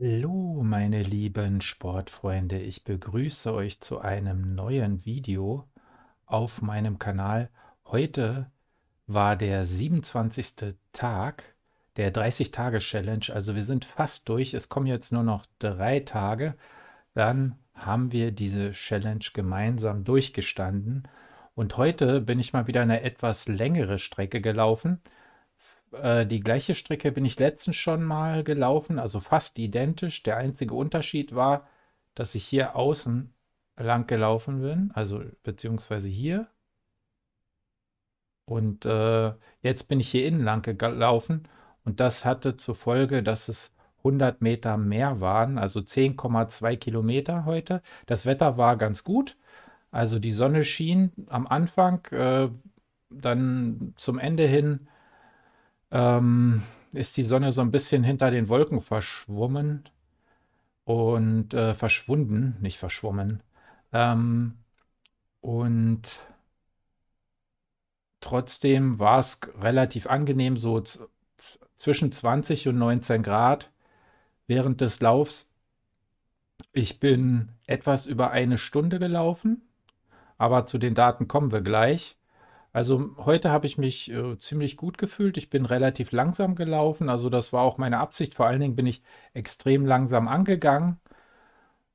Hallo meine lieben Sportfreunde, ich begrüße euch zu einem neuen Video auf meinem Kanal. Heute war der 27. Tag der 30-Tage-Challenge, also wir sind fast durch, es kommen jetzt nur noch drei Tage, dann haben wir diese Challenge gemeinsam durchgestanden und heute bin ich mal wieder eine etwas längere Strecke gelaufen äh, die gleiche Strecke bin ich letztens schon mal gelaufen, also fast identisch. Der einzige Unterschied war, dass ich hier außen lang gelaufen bin, also beziehungsweise hier. Und äh, jetzt bin ich hier innen lang gelaufen und das hatte zur Folge, dass es 100 Meter mehr waren, also 10,2 Kilometer heute. Das Wetter war ganz gut, also die Sonne schien am Anfang, äh, dann zum Ende hin ähm, ist die Sonne so ein bisschen hinter den Wolken verschwommen und äh, verschwunden, nicht verschwommen. Ähm, und trotzdem war es relativ angenehm, so zwischen 20 und 19 Grad während des Laufs. Ich bin etwas über eine Stunde gelaufen, aber zu den Daten kommen wir gleich. Also heute habe ich mich äh, ziemlich gut gefühlt. Ich bin relativ langsam gelaufen. Also das war auch meine Absicht. Vor allen Dingen bin ich extrem langsam angegangen.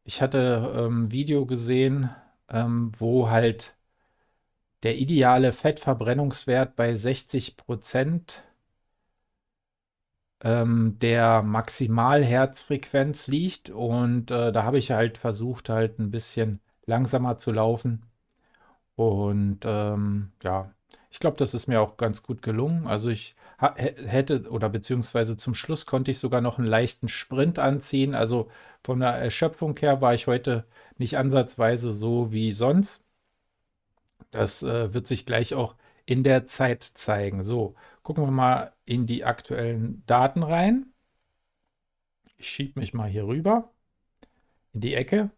Ich hatte ähm, Video gesehen, ähm, wo halt der ideale Fettverbrennungswert bei 60 Prozent ähm, der Maximalherzfrequenz liegt. Und äh, da habe ich halt versucht, halt ein bisschen langsamer zu laufen und ähm, ja, ich glaube, das ist mir auch ganz gut gelungen. Also ich hätte oder beziehungsweise zum Schluss konnte ich sogar noch einen leichten Sprint anziehen. Also von der Erschöpfung her war ich heute nicht ansatzweise so wie sonst. Das äh, wird sich gleich auch in der Zeit zeigen. So, gucken wir mal in die aktuellen Daten rein. Ich schiebe mich mal hier rüber in die Ecke.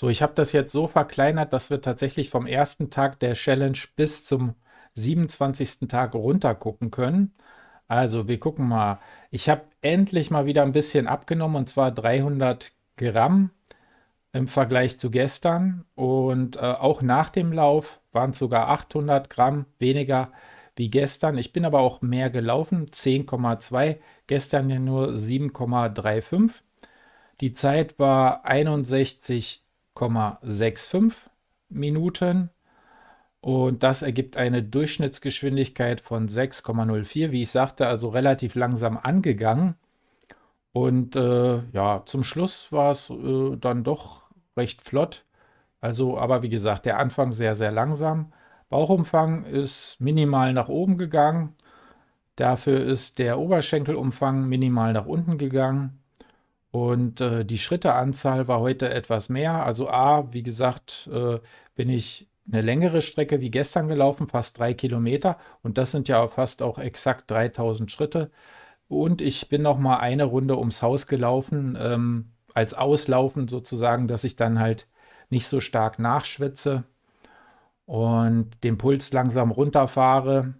So, ich habe das jetzt so verkleinert, dass wir tatsächlich vom ersten Tag der Challenge bis zum 27. Tag runter gucken können. Also, wir gucken mal. Ich habe endlich mal wieder ein bisschen abgenommen und zwar 300 Gramm im Vergleich zu gestern. Und äh, auch nach dem Lauf waren es sogar 800 Gramm weniger wie gestern. Ich bin aber auch mehr gelaufen, 10,2. Gestern ja nur 7,35. Die Zeit war 61 6,65 Minuten. Und das ergibt eine Durchschnittsgeschwindigkeit von 6,04, wie ich sagte, also relativ langsam angegangen. Und äh, ja, zum Schluss war es äh, dann doch recht flott. Also, aber wie gesagt, der Anfang sehr, sehr langsam. Bauchumfang ist minimal nach oben gegangen. Dafür ist der Oberschenkelumfang minimal nach unten gegangen. Und äh, die Schritteanzahl war heute etwas mehr. Also A, wie gesagt, äh, bin ich eine längere Strecke wie gestern gelaufen, fast drei Kilometer. Und das sind ja fast auch exakt 3000 Schritte. Und ich bin noch mal eine Runde ums Haus gelaufen, ähm, als Auslaufen sozusagen, dass ich dann halt nicht so stark nachschwitze und den Puls langsam runterfahre.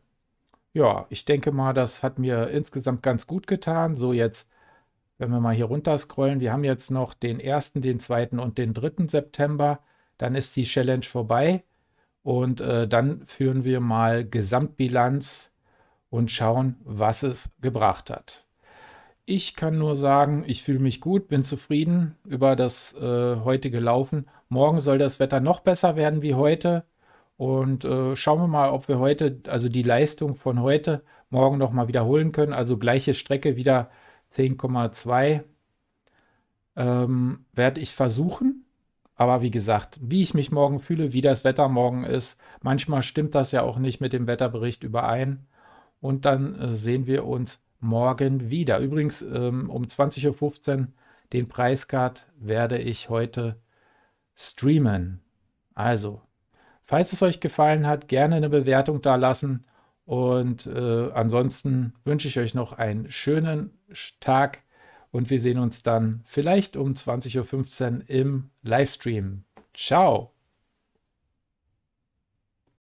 Ja, ich denke mal, das hat mir insgesamt ganz gut getan. So jetzt wenn wir mal hier runter scrollen, wir haben jetzt noch den 1., den 2. und den 3. September. Dann ist die Challenge vorbei. Und äh, dann führen wir mal Gesamtbilanz und schauen, was es gebracht hat. Ich kann nur sagen, ich fühle mich gut, bin zufrieden über das äh, heutige Laufen. Morgen soll das Wetter noch besser werden wie heute. Und äh, schauen wir mal, ob wir heute, also die Leistung von heute, morgen nochmal wiederholen können. Also gleiche Strecke wieder 10,2 ähm, werde ich versuchen. Aber wie gesagt, wie ich mich morgen fühle, wie das Wetter morgen ist, manchmal stimmt das ja auch nicht mit dem Wetterbericht überein. Und dann äh, sehen wir uns morgen wieder. Übrigens, ähm, um 20.15 Uhr den Preiscard werde ich heute streamen. Also, falls es euch gefallen hat, gerne eine Bewertung da lassen. Und äh, ansonsten wünsche ich euch noch einen schönen Tag und wir sehen uns dann vielleicht um 20.15 Uhr im Livestream. Ciao!